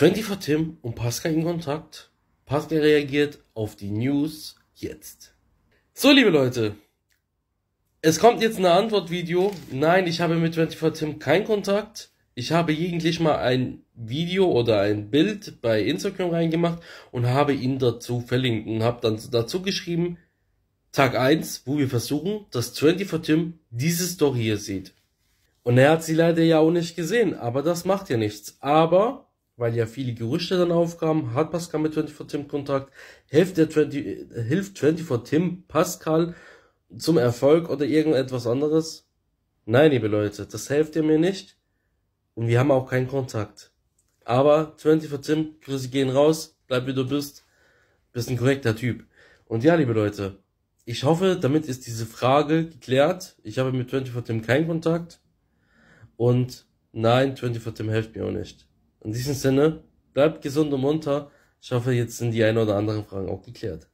24 Tim und Pascal in Kontakt. Pascal reagiert auf die News jetzt. So, liebe Leute. Es kommt jetzt ein Antwortvideo. Nein, ich habe mit 24 Tim keinen Kontakt. Ich habe gelegentlich mal ein Video oder ein Bild bei Instagram reingemacht und habe ihn dazu verlinkt und habe dann dazu geschrieben, Tag 1, wo wir versuchen, dass 24 Tim diese Story hier sieht. Und er hat sie leider ja auch nicht gesehen, aber das macht ja nichts. Aber weil ja viele Gerüchte dann aufkamen, hat Pascal mit 24 Tim Kontakt, hilft der 20, äh, hilft 24 Tim Pascal zum Erfolg oder irgendetwas anderes? Nein, liebe Leute, das helft ihr mir nicht. Und wir haben auch keinen Kontakt. Aber 24 Tim, Grüße gehen raus, bleib wie du bist, bist ein korrekter Typ. Und ja, liebe Leute, ich hoffe, damit ist diese Frage geklärt. Ich habe mit 24 Tim keinen Kontakt. Und nein, 24 Tim hilft mir auch nicht. In diesem Sinne, bleibt gesund und munter. Ich hoffe, jetzt sind die ein oder anderen Fragen auch geklärt.